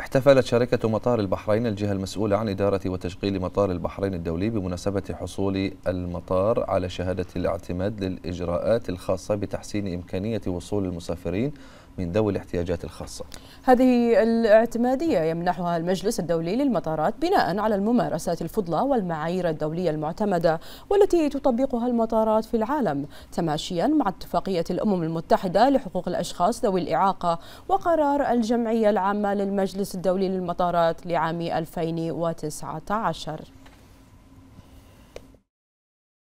احتفلت شركة مطار البحرين الجهة المسؤولة عن إدارة وتشغيل مطار البحرين الدولي بمناسبة حصول المطار على شهادة الاعتماد للإجراءات الخاصة بتحسين إمكانية وصول المسافرين من ذوي الاحتياجات الخاصة هذه الاعتمادية يمنحها المجلس الدولي للمطارات بناء على الممارسات الفضلى والمعايير الدولية المعتمدة والتي تطبقها المطارات في العالم تماشيا مع اتفاقية الأمم المتحدة لحقوق الأشخاص ذوي الإعاقة وقرار الجمعية العامة للمجلس الدولي للمطارات لعام 2019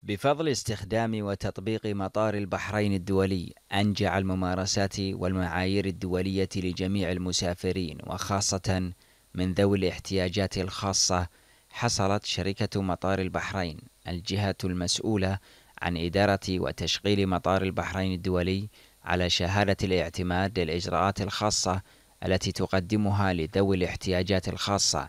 بفضل استخدام وتطبيق مطار البحرين الدولي أنجع الممارسات والمعايير الدولية لجميع المسافرين وخاصة من ذوي الاحتياجات الخاصة حصلت شركة مطار البحرين الجهة المسؤولة عن إدارة وتشغيل مطار البحرين الدولي على شهادة الاعتماد للإجراءات الخاصة التي تقدمها لذوي الاحتياجات الخاصة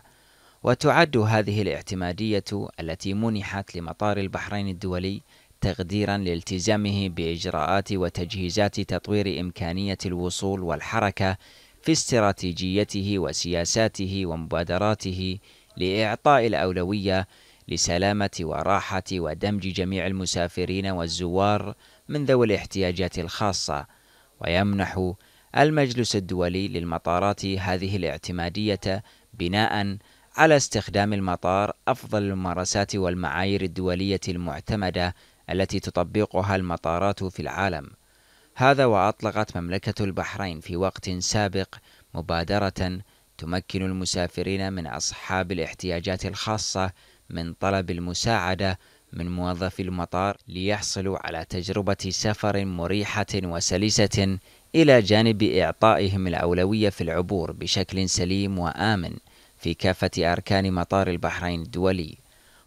وتعد هذه الاعتمادية التي منحت لمطار البحرين الدولي تقديرا لالتزامه باجراءات وتجهيزات تطوير امكانيه الوصول والحركه في استراتيجيته وسياساته ومبادراته لاعطاء الاولويه لسلامه وراحه ودمج جميع المسافرين والزوار من ذوي الاحتياجات الخاصه ويمنح المجلس الدولي للمطارات هذه الاعتماديه بناء على استخدام المطار أفضل الممارسات والمعايير الدولية المعتمدة التي تطبقها المطارات في العالم هذا وأطلقت مملكة البحرين في وقت سابق مبادرة تمكن المسافرين من أصحاب الاحتياجات الخاصة من طلب المساعدة من موظفي المطار ليحصلوا على تجربة سفر مريحة وسلسة إلى جانب إعطائهم الأولوية في العبور بشكل سليم وآمن في كافة أركان مطار البحرين الدولي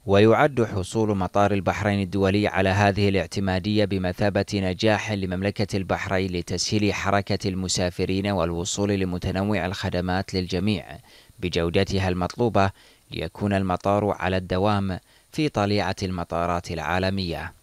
ويعد حصول مطار البحرين الدولي على هذه الاعتمادية بمثابة نجاح لمملكة البحرين لتسهيل حركة المسافرين والوصول لمتنوع الخدمات للجميع بجودتها المطلوبة ليكون المطار على الدوام في طليعة المطارات العالمية